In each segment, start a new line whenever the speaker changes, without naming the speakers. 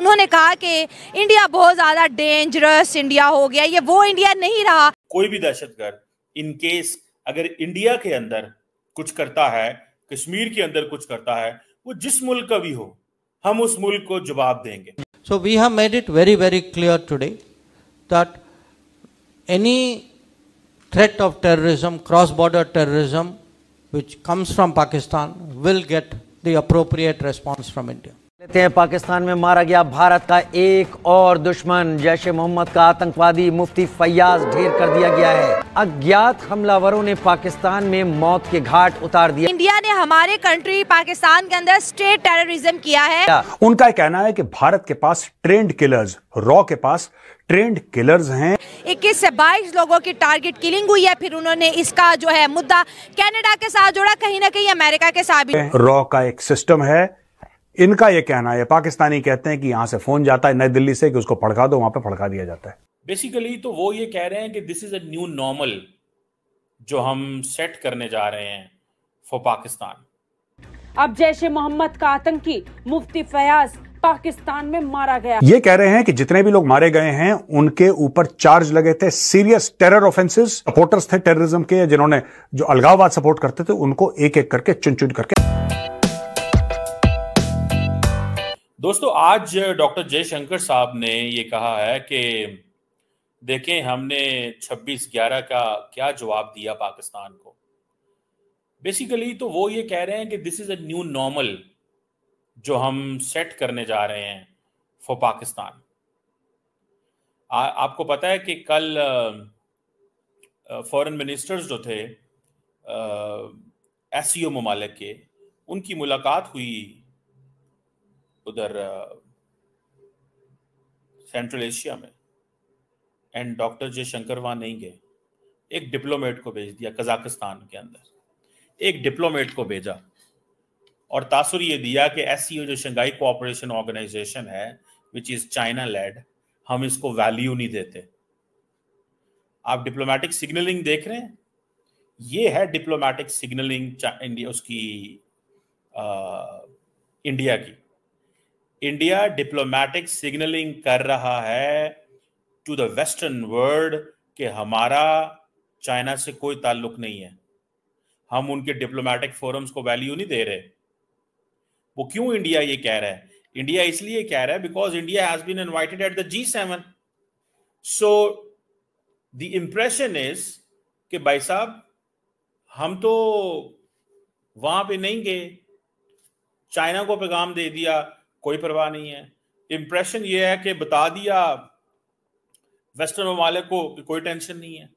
उन्होंने कहा कि इंडिया बहुत ज्यादा डेंजरस इंडिया हो गया ये वो इंडिया नहीं रहा कोई भी इन इनकेस अगर इंडिया के अंदर कुछ करता है कश्मीर के अंदर कुछ करता है वो जिस मुल्क का भी हो हम उस मुल्क को जवाब देंगे so we have made it very very clear today that any threat of terrorism cross border terrorism which comes from
Pakistan will get the appropriate response from India कहते हैं पाकिस्तान में मारा गया भारत का एक और दुश्मन जैश मोहम्मद का आतंकवादी मुफ्ती फैयाज ढेर कर दिया गया है अज्ञात हमलावरों ने पाकिस्तान में मौत के घाट उतार दिया इंडिया ने
हमारे कंट्री पाकिस्तान के अंदर स्टेट टेररिज्म किया है
उनका कहना है कि भारत के पास ट्रेंड किलर्स रॉ के पास ट्रेंड किलर्स हैं
21 से 22 लोगों की टारगेट किलिंग हुई है फिर उन्होंने इसका जो है मुद्दा कनाडा के साथ जोड़ा कहीं ना कहीं अमेरिका के साथ भी
रॉ का एक सिस्टम है इनका यह कहना है पाकिस्तानी कहते हैं कि यहां से फोन जाता है नई दिल्ली से कि उसको भड़का दो वहां पर भड़का दिया जाता है
बेसिकली तो वो ये कह रहे हैं कि this is a new normal जो हम सेट करने जा रहे हैं फॉर पाकिस्तान
अब जैश मोहम्मद का आतंकी मुफ्ती फयाज पाकिस्तान में मारा गया ये कह रहे हैं कि जितने भी लोग मारे गए हैं उनके ऊपर चार्ज लगे थे सीरियस टेरर ऑफेंसेस सपोर्टर्स थे टेररिज्म के जिन्होंने जो अलगाववाद सपोर्ट करते थे उनको एक एक करके चुन चुन करके
दोस्तों आज डॉक्टर जयशंकर साहब ने ये कहा है कि देखें हमने 26 ग्यारह का क्या जवाब दिया पाकिस्तान को बेसिकली तो वो ये कह रहे हैं कि this is a new normal जो हम सेट करने जा रहे हैं फॉर पाकिस्तान आपको पता है कि कल फॉरेन मिनिस्टर्स जो थे एस सी ओ ममालिक के उनकी मुलाकात हुई उधर सेंट्रल एशिया में एंड डॉक्टर जयशंकर वहां नहीं गए एक डिप्लोमेट को भेज दिया कजाकिस्तान के अंदर एक डिप्लोमेट को भेजा और तासुर ये दिया कि ऐसी जो शंघाई कोऑपरेशन ऑर्गेनाइजेशन है विच इज़ चाइना लेड हम इसको वैल्यू नहीं देते आप डिप्लोमेटिक सिग्नलिंग देख रहे हैं ये है डिप्लोमेटिक सिग्नलिंग इंडिया उसकी आ, इंडिया की इंडिया डिप्लोमेटिक सिग्नलिंग कर रहा है टू द वेस्टर्न वर्ल्ड कि हमारा चाइना से कोई ताल्लुक नहीं है हम उनके डिप्लोमेटिक फोरम्स को वैल्यू नहीं दे रहे वो क्यों इंडिया ये कह रहा है इंडिया इसलिए कह रहा है because India has been invited at the G seven so the impression is कि भाई साहब हम तो वहां पे नहीं गए चाइना को पैगाम दे दिया कोई परवाह नहीं है इम्प्रेशन ये है कि बता दिया वेस्टर्न ममालिक को कोई टेंशन नहीं है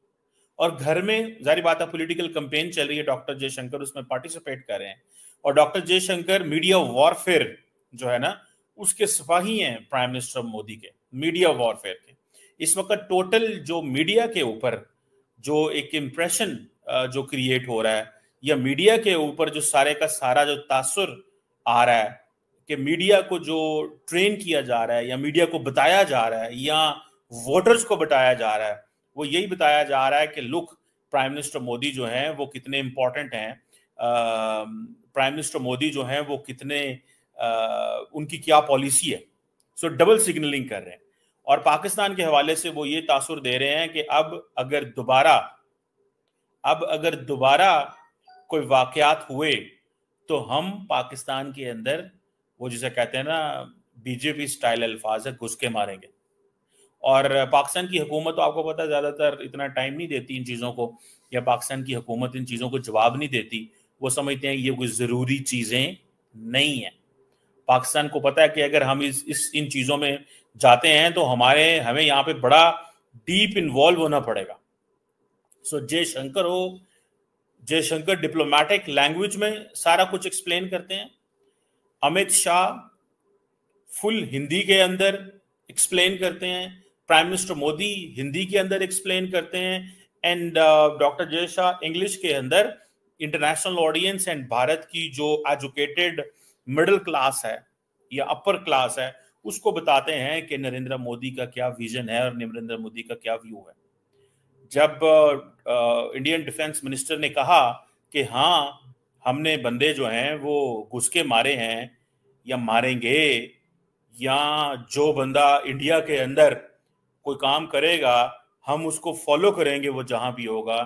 और घर में जारी बात है पॉलिटिकल कंपेन चल रही है डॉक्टर जयशंकर उसमें पार्टिसिपेट कर रहे हैं और डॉक्टर जयशंकर मीडिया वॉरफेयर जो है ना उसके सिपाही हैं प्राइम मिनिस्टर मोदी के मीडिया वॉरफेयर के इस वक्त टोटल जो मीडिया के ऊपर जो एक इम्प्रेशन जो क्रिएट हो रहा है या मीडिया के ऊपर जो सारे का सारा जो तासुर आ रहा है कि मीडिया को जो ट्रेन किया जा रहा है या मीडिया को बताया जा रहा है या वोटर्स को बताया जा रहा है वो यही बताया जा रहा है कि लुक प्राइम मिनिस्टर मोदी जो हैं वो कितने इम्पोर्टेंट हैं प्राइम मिनिस्टर मोदी जो हैं वो कितने uh, उनकी क्या पॉलिसी है सो डबल सिग्नलिंग कर रहे हैं और पाकिस्तान के हवाले से वो ये तासुर दे रहे हैं कि अब अगर दोबारा अब अगर दोबारा कोई वाकयात हुए तो हम पाकिस्तान के अंदर वो जिसे कहते हैं ना बीजेपी स्टाइल अल्फाज है घुस के मारेंगे और पाकिस्तान की हुकूमत तो आपको पता है ज़्यादातर इतना टाइम नहीं देती इन चीज़ों को या पाकिस्तान की हुकूमत इन चीज़ों को जवाब नहीं देती वो समझते हैं ये कोई ज़रूरी चीज़ें नहीं हैं पाकिस्तान को पता है कि अगर हम इस, इस इन चीज़ों में जाते हैं तो हमारे हमें यहाँ पे बड़ा डीप इन्वॉल्व होना पड़ेगा सो जय शंकर हो जयशंकर डिप्लोमेटिक लैंग्वेज में सारा कुछ एक्सप्लेन करते हैं अमित शाह फुल हिंदी के अंदर एक्सप्लेन करते हैं प्राइम मिनिस्टर मोदी हिंदी के अंदर एक्सप्लेन करते हैं एंड डॉक्टर जय शाह इंग्लिश के अंदर इंटरनेशनल ऑडियंस एंड भारत की जो एजुकेटेड मिडिल क्लास है या अपर क्लास है उसको बताते हैं कि नरेंद्र मोदी का क्या विजन है और नरेंद्र मोदी का क्या व्यू है जब इंडियन डिफेंस मिनिस्टर ने कहा कि हाँ हमने बंदे जो हैं वो घुस के मारे हैं या मारेंगे या जो बंदा इंडिया के अंदर कोई काम करेगा हम उसको फॉलो करेंगे वो जहां भी होगा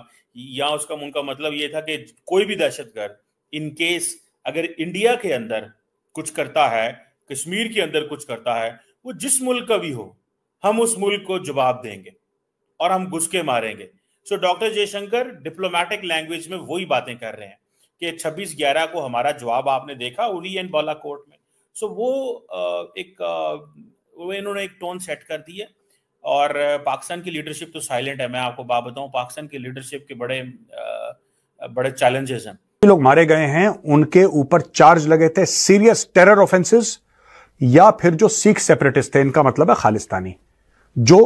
या उसका उनका मतलब ये था कि कोई भी दहशतगर्द इनकेस अगर इंडिया के अंदर कुछ करता है कश्मीर के अंदर कुछ करता है वो जिस मुल्क का भी हो हम उस मुल्क को जवाब देंगे और हम घुस के मारेंगे so doctor Jaishankar diplomatic language में वही बातें कर रहे हैं कि 26 ग्यारह को हमारा जवाब आपने देखा उरी एंड कोर्ट में सो वो एक वो इन्होंने एक टोन सेट कर दी है और पाकिस्तान की लीडरशिप तो साइलेंट है मैं आपको बात बताऊं पाकिस्तान की लीडरशिप के बड़े बड़े चैलेंजेस हैं
लोग मारे गए हैं उनके ऊपर चार्ज लगे थे सीरियस टेरर ऑफेंसेस या फिर जो सिख सेपरेटिस्ट थे इनका मतलब है खालिस्तानी जो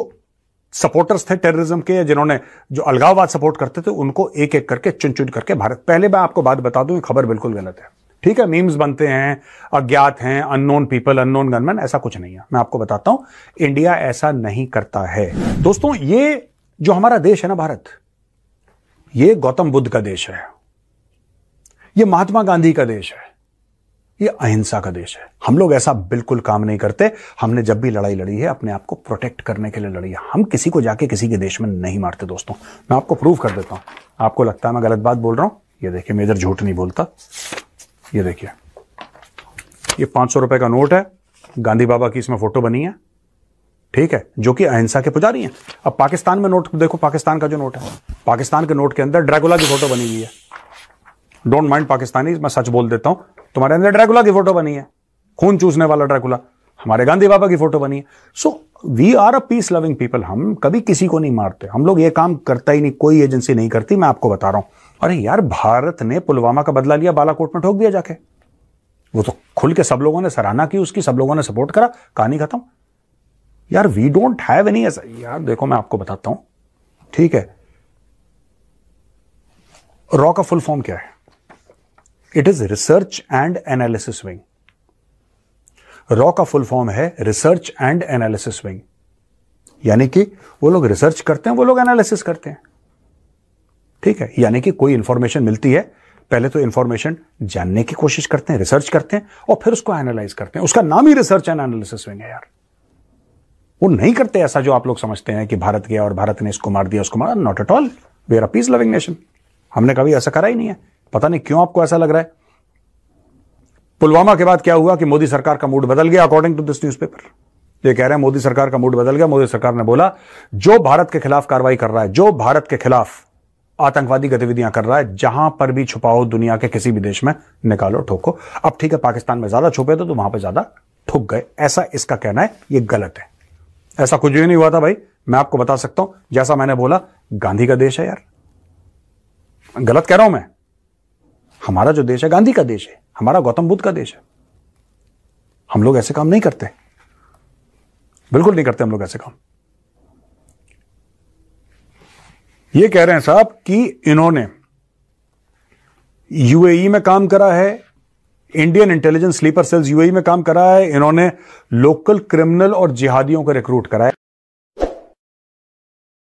सपोर्टर्स थे टेररिज्म के जिन्होंने जो अलगाववाद सपोर्ट करते थे उनको एक एक करके चुन चुन करके भारत पहले मैं आपको बात बता दूं खबर बिल्कुल गलत है ठीक है मीम्स बनते हैं अज्ञात हैं अननोन पीपल अननोन गनमैन ऐसा कुछ नहीं है मैं आपको बताता हूं इंडिया ऐसा नहीं करता है दोस्तों ये जो हमारा देश है ना भारत ये गौतम बुद्ध का देश है ये महात्मा गांधी का देश है ये अहिंसा का देश है हम लोग ऐसा बिल्कुल काम नहीं करते हमने जब भी लड़ाई लड़ी है अपने आप को प्रोटेक्ट करने के लिए लड़ी है हम किसी को जाके किसी के देश में नहीं मारते दोस्तों मैं आपको प्रूव कर देता हूं आपको लगता है मैं गलत बात बोल रहा हूं ये देखिए मेजर झूठ नहीं बोलता ये देखिए ये पांच सौ रुपए का नोट है गांधी बाबा की इसमें फोटो बनी है ठीक है जो कि अहिंसा के पुजारी हैं अब पाकिस्तान में नोट देखो पाकिस्तान का जो नोट है पाकिस्तान के नोट के अंदर ड्रैगुला की फोटो बनी हुई है डोंट माइंड पाकिस्तानी मैं सच बोल देता हूं तुम्हारे अंदर ड्रैकुला की फोटो बनी है खून चूसने वाला ड्रैकुला हमारे गांधी बाबा की फोटो बनी है so we are a peace loving people हम कभी किसी को नहीं मारते हम लोग ये काम करता ही नहीं कोई एजेंसी नहीं करती मैं आपको बता रहा हूं अरे यार भारत ने पुलवामा का बदला लिया बालाकोट में ठोक दिया जाके वो तो खुल के सब लोगों ने सराहना की उसकी सब लोगों ने सपोर्ट करा कहानी खत्म यार वी डोंट हैव एनी ऐसा यार देखो मैं आपको बताता हूं ठीक है रॉ का फुल फॉर्म क्या है it is research and analysis wing रॉ का फुल फॉर्म है रिसर्च एंड एनालिसिस विंग यानी कि वो लोग रिसर्च करते हैं वो लोग एनालिसिस करते हैं ठीक है यानी कि कोई इंफॉर्मेशन मिलती है पहले तो इंफॉर्मेशन जानने की कोशिश करते हैं रिसर्च करते हैं और फिर उसको एनालाइज करते हैं उसका नाम ही रिसर्च एंड एनालिसिस विंग है यार वो नहीं करते ऐसा जो आप लोग समझते हैं कि भारत गया और भारत ने इसको मार दिया उसको मारा not at all we are a peace loving nation हमने कभी ऐसा करा ही नहीं है पता नहीं क्यों आपको ऐसा लग रहा है पुलवामा के बाद क्या हुआ कि मोदी सरकार का मूड बदल गया अकॉर्डिंग टू दिस न्यूज़पेपर ये कह रहे हैं मोदी सरकार का मूड बदल गया मोदी सरकार ने बोला जो भारत के खिलाफ कार्रवाई कर रहा है जो भारत के खिलाफ आतंकवादी गतिविधियां कर रहा है जहां पर भी छुपाओ दुनिया के किसी भी देश में निकालो ठोको अब ठीक है पाकिस्तान में ज्यादा छुपे थे तो वहां पर ज्यादा ठुक गए ऐसा इसका कहना है ये गलत है ऐसा कुछ भी नहीं हुआ था भाई मैं आपको बता सकता हूं जैसा मैंने बोला गांधी का देश है यार गलत कह रहा हूं मैं हमारा जो देश है गांधी का देश है हमारा गौतम बुद्ध का देश है हम लोग ऐसे काम नहीं करते बिल्कुल नहीं करते हम लोग ऐसे काम ये कह रहे हैं साहब कि इन्होंने यूएई e में काम करा है Indian intelligence sleeper cells UAE में काम करा है इन्होंने लोकल क्रिमिनल और जिहादियों को रिक्रूट कराया